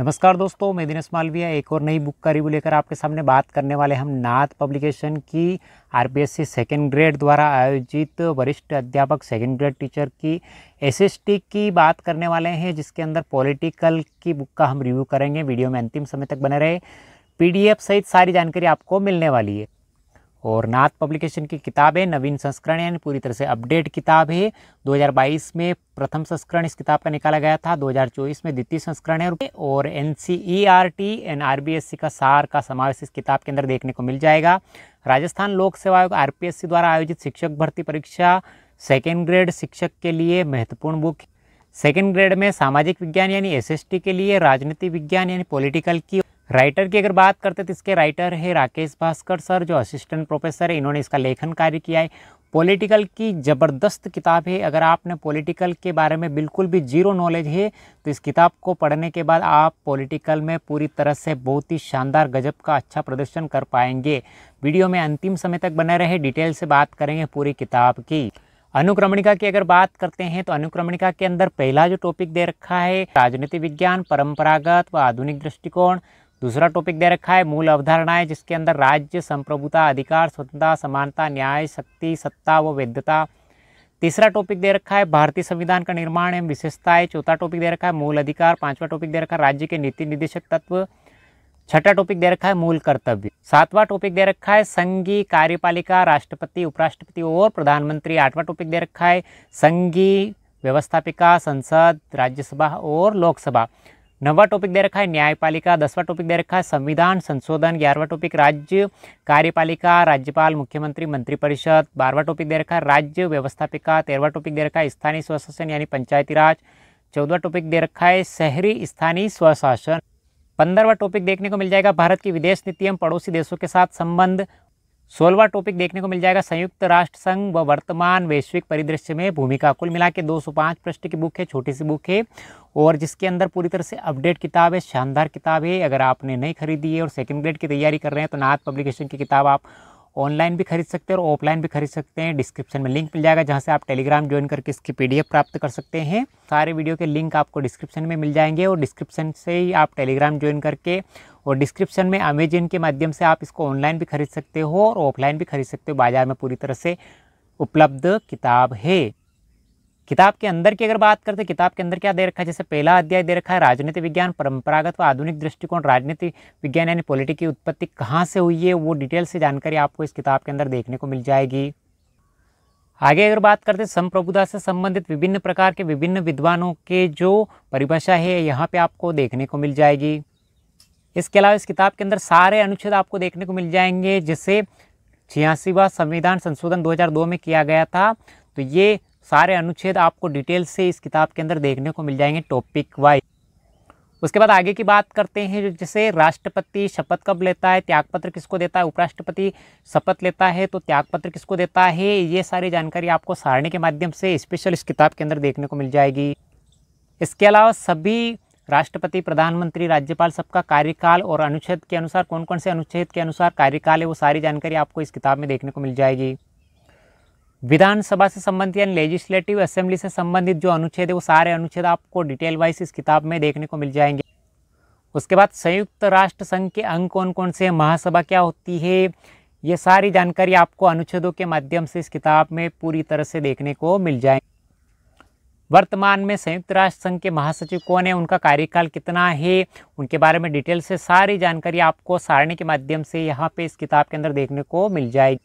नमस्कार दोस्तों मैं दिनेश मालविया एक और नई बुक का रिव्यू लेकर आपके सामने बात करने वाले हम नाथ पब्लिकेशन की आरपीएससी सेकेंड ग्रेड द्वारा आयोजित वरिष्ठ अध्यापक सेकेंड ग्रेड टीचर की एसएसटी की बात करने वाले हैं जिसके अंदर पॉलिटिकल की बुक का हम रिव्यू करेंगे वीडियो में अंतिम समय तक बने रहे पी सहित सारी जानकारी आपको मिलने वाली है और नाथ पब्लिकेशन की किताब है नवीन संस्करण यानी पूरी तरह से अपडेट किताब है 2022 में प्रथम संस्करण इस किताब का निकाला गया था 2024 में द्वितीय संस्करण है और N C E R T N R B S C का सार का समावेश इस किताब के अंदर देखने को मिल जाएगा राजस्थान लोक सेवा आयोग आर पी एस सी द्वारा आयोजित शिक्षक भर्ती परीक्षा सेकेंड ग्रेड शिक्षक के लिए महत्वपूर्ण बुक सेकेंड ग्रेड में सामाजिक विज्ञान यानी टी के लिए राजनीति विज्ञान यानी पॉलिटिकल की राइटर की अगर बात करते तो इसके राइटर है राकेश भास्कर सर जो असिस्टेंट प्रोफेसर है इन्होंने इसका लेखन कार्य किया है पॉलिटिकल की ज़बरदस्त किताब है अगर आपने पॉलिटिकल के बारे में बिल्कुल भी जीरो नॉलेज है तो इस किताब को पढ़ने के बाद आप पॉलिटिकल में पूरी तरह से बहुत ही शानदार गजब का अच्छा प्रदर्शन कर पाएंगे वीडियो में अंतिम समय तक बने रहे डिटेल से बात करेंगे पूरी किताब की अनुक्रमणिका की अगर बात करते हैं तो अनुक्रमणिका के अंदर पहला जो टॉपिक दे रखा है राजनीति विज्ञान परंपरागत व आधुनिक दृष्टिकोण दूसरा टॉपिक दे रखा है मूल अवधारणाएं जिसके अंदर राज्य संप्रभुता अधिकार स्वतंत्रता समानता न्याय शक्ति सत्ता व वैधता तीसरा टॉपिक दे रखा है भारतीय संविधान का निर्माण एवं विशेषताएं चौथा टॉपिक दे रखा है मूल अधिकार पांचवा टॉपिक दे रखा है राज्य के नीति निर्देशक तत्व छठा टॉपिक दे रखा है मूल कर्तव्य सातवां टॉपिक दे रखा है संघी कार्यपालिका राष्ट्रपति उपराष्ट्रपति और प्रधानमंत्री आठवां टॉपिक दे रखा है संघी व्यवस्थापिका संसद राज्यसभा और लोकसभा नवा टॉपिक दे रखा है न्यायपालिका दसवा टॉपिक दे रखा है संविधान संशोधन ग्यारहवा टॉपिक राज्य कार्यपालिका राज्यपाल मुख्यमंत्री मंत्रिपरिषद बारहवा टॉपिक दे रखा है राज्य व्यवस्थापिका तेरहवा टॉपिक दे रखा है स्थानीय स्वशासन यानी पंचायती राज चौदवा टॉपिक दे रखा है शहरी स्थानीय स्वशासन पंद्रहवा टॉपिक देखने को मिल जाएगा भारत की विदेश नीति एवं पड़ोसी देशों के साथ संबंध सोलवा टॉपिक देखने को मिल जाएगा संयुक्त राष्ट्र संघ व वर्तमान वैश्विक परिदृश्य में भूमिका कुल मिला के दो पृष्ठ की बुक है छोटी सी बुक है और जिसके अंदर पूरी तरह से अपडेट किताब है शानदार किताब है अगर आपने नहीं खरीदी है और सेकेंड ग्रेड की तैयारी कर रहे हैं तो नाथ पब्लिकेशन की किताब आप ऑनलाइन भी खरीद सकते हैं और ऑफलाइन भी खरीद सकते हैं डिस्क्रिप्शन में लिंक मिल जाएगा जहाँ से आप टेलीग्राम ज्वाइन करके इसकी पीडीएफ प्राप्त कर सकते हैं सारे वीडियो के लिंक आपको डिस्क्रिप्शन में मिल जाएंगे और डिस्क्रिप्शन से ही आप टेलीग्राम ज्वाइन करके और डिस्क्रिप्शन में अमेजन के माध्यम से आप इसको ऑनलाइन भी खरीद सकते हो और ऑफलाइन भी खरीद सकते हो बाज़ार में पूरी तरह से उपलब्ध किताब है किताब के अंदर की अगर बात करते तो किताब के अंदर क्या दे रखा है जैसे पहला अध्याय दे रखा है राजनीति विज्ञान परंपरागत व आधुनिक दृष्टिकोण राजनीति विज्ञान यानी पॉलिटिक की उत्पत्ति कहाँ से हुई है वो डिटेल से जानकारी आपको इस किताब के अंदर देखने को मिल जाएगी आगे अगर बात करते संप्रभुता से संबंधित विभिन्न प्रकार के विभिन्न विद्वानों के जो परिभाषा है यहाँ पर आपको देखने को मिल जाएगी इसके अलावा इस किताब के अंदर सारे अनुच्छेद आपको देखने को मिल जाएंगे जिसे छियासीवा संविधान संशोधन 2002 में किया गया था तो ये सारे अनुच्छेद आपको डिटेल से इस किताब के अंदर देखने को मिल जाएंगे टॉपिक वाइज उसके बाद आगे की बात करते हैं जो जैसे राष्ट्रपति शपथ कब लेता है त्यागपत्र किसको देता है उपराष्ट्रपति शपथ लेता है तो त्यागपत्र किसको देता है ये सारी जानकारी आपको सारणी के माध्यम से स्पेशल इस किताब के अंदर देखने को मिल जाएगी इसके अलावा सभी राष्ट्रपति प्रधानमंत्री राज्यपाल सबका कार्यकाल और अनुच्छेद के अनुसार कौन कौन से अनुच्छेद के अनुसार कार्यकाल है वो सारी जानकारी आपको इस किताब में देखने को मिल जाएगी विधानसभा से संबंधित यानी लेजिस्लेटिव असेंबली से संबंधित जो अनुच्छेद है वो सारे अनुच्छेद आपको डिटेल वाइज इस किताब में देखने को मिल जाएंगे उसके बाद संयुक्त राष्ट्र संघ के अंग कौन कौन से महासभा क्या होती है ये सारी जानकारी आपको अनुच्छेदों के माध्यम से इस किताब में पूरी तरह से देखने को मिल जाएगी वर्तमान में संयुक्त राष्ट्र संघ के महासचिव कौन है उनका कार्यकाल कितना है उनके बारे में डिटेल से सारी जानकारी आपको सारणी के माध्यम से यहाँ पे इस किताब के अंदर देखने को मिल जाएगी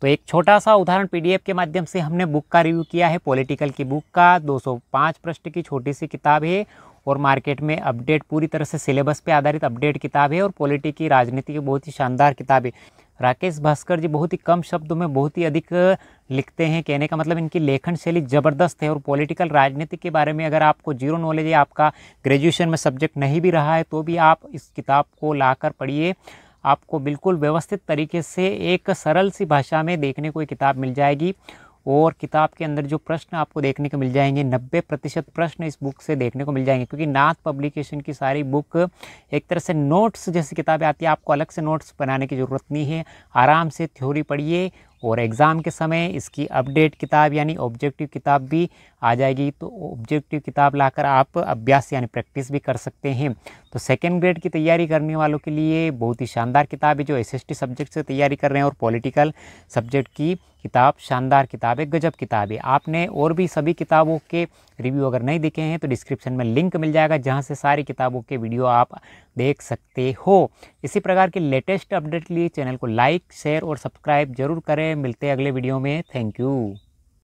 तो एक छोटा सा उदाहरण पीडीएफ के माध्यम से हमने बुक का रिव्यू किया है पॉलिटिकल की बुक का 205 पृष्ठ की छोटी सी किताब है और मार्केट में अपडेट पूरी तरह से सिलेबस पे आधारित अपडेट किताब है और पॉलिटी की राजनीति की बहुत ही शानदार किताब है राकेश भास्कर जी बहुत ही कम शब्दों में बहुत ही अधिक लिखते हैं कहने का मतलब इनकी लेखन शैली ज़बरदस्त है और पॉलिटिकल राजनीति के बारे में अगर आपको जीरो नॉलेज है आपका ग्रेजुएशन में सब्जेक्ट नहीं भी रहा है तो भी आप इस किताब को लाकर पढ़िए आपको बिल्कुल व्यवस्थित तरीके से एक सरल सी भाषा में देखने को ये किताब मिल जाएगी और किताब के अंदर जो प्रश्न आपको देखने को मिल जाएंगे नब्बे प्रतिशत प्रश्न इस बुक से देखने को मिल जाएंगे क्योंकि नाथ पब्लिकेशन की सारी बुक एक तरह से नोट्स जैसी किताबें आती है आपको अलग से नोट्स बनाने की ज़रूरत नहीं है आराम से थ्योरी पढ़िए और एग्ज़ाम के समय इसकी अपडेट किताब यानी ऑब्जेक्टिव किताब भी आ जाएगी तो ऑब्जेक्टिव किताब लाकर आप अभ्यास यानी प्रैक्टिस भी कर सकते हैं तो सेकेंड ग्रेड की तैयारी करने वालों के लिए बहुत ही शानदार किताब है जो एसएसटी सब्जेक्ट से तैयारी कर रहे हैं और पॉलिटिकल सब्जेक्ट की किताब शानदार किताब है गजब किताब है आपने और भी सभी किताबों के रिव्यू अगर नहीं देखे हैं तो डिस्क्रिप्शन में लिंक मिल जाएगा जहाँ से सारी किताबों के वीडियो आप देख सकते हो इसी प्रकार के लेटेस्ट अपडेट के लिए चैनल को लाइक शेयर और सब्सक्राइब जरूर करें मिलते हैं अगले वीडियो में थैंक यू